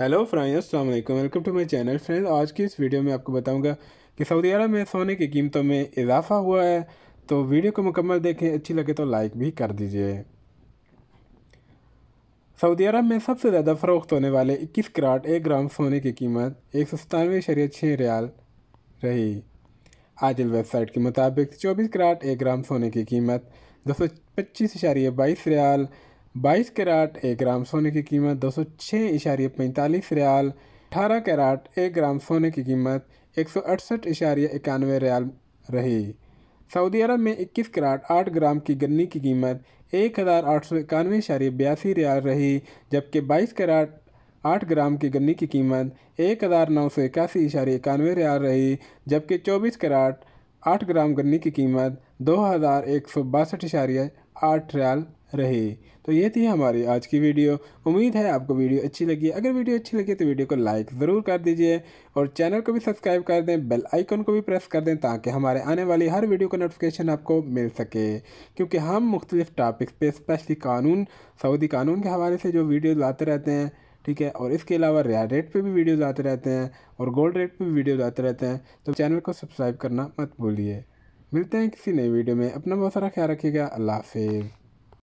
hello अस्सलाम असल welcome to my channel friend आज की इस वीडियो में आपको बताऊंगा कि सऊदी अरब में सोने की कीमतों में इजाफा हुआ है तो वीडियो को मुकम्मल देखें अच्छी लगे तो लाइक भी कर दीजिए सऊदी अरब में सबसे ज़्यादा फ़रोख्त होने वाले इक्कीस कराट एक ग्राम सोने की कीमत एक सौ सतानवे शरिया छः रियाल रही आज वेबसाइट के मुताबिक चौबीस कराट एक ग्राम सोने की कीमत दो सौ पच्चीस शरिया बाईस रियाल 22 कैराट एक ग्राम सोने की कीमत दो सौ छः इशारिया पैंतालीस रियाल अठारह कैराट एक ग्राम सोने की कीमत एक सौ अड़सठ इशारिया इक्यानवे रियाल रही सऊदी अरब में 21 कैराट 8 ग्राम की गन्ने की कीमत एक हज़ार आठ सौ इक्यानवे इशारिया बयासी रियाल रही जबकि 22 कैराट 8 ग्राम की गन्ने की कीमत एक हज़ार नौ सौ इक्यासी इशारिया इक्यानवे रियाल रही जबकि 24 कैराट 8 ग्राम गन्ने की कीमत दो हज़ार एक सौ बासठ इशारिया आठ रियाल रहे तो ये थी हमारी आज की वीडियो उम्मीद है आपको वीडियो अच्छी लगी अगर वीडियो अच्छी लगी तो वीडियो को लाइक ज़रूर कर दीजिए और चैनल को भी सब्सक्राइब कर दें बेल आइकन को भी प्रेस कर दें ताकि हमारे आने वाली हर वीडियो का नोटिफिकेशन आपको मिल सके क्योंकि हम मुख्तलिफ़ टॉपिक्स पर स्पेशली कानून सऊदी कानून के हवाले से जो वीडियो लाते रहते हैं ठीक है और इसके अलावा रिया रेट पर भी वीडियोज़ आते रहते हैं और गोल्ड रेट पर भी वीडियोज़ आते रहते हैं तो चैनल को सब्सक्राइब करना मत भूलिए मिलते हैं किसी नई वीडियो में अपना बहुत सारा ख्याल रखिएगा अल्लाह हाफिज़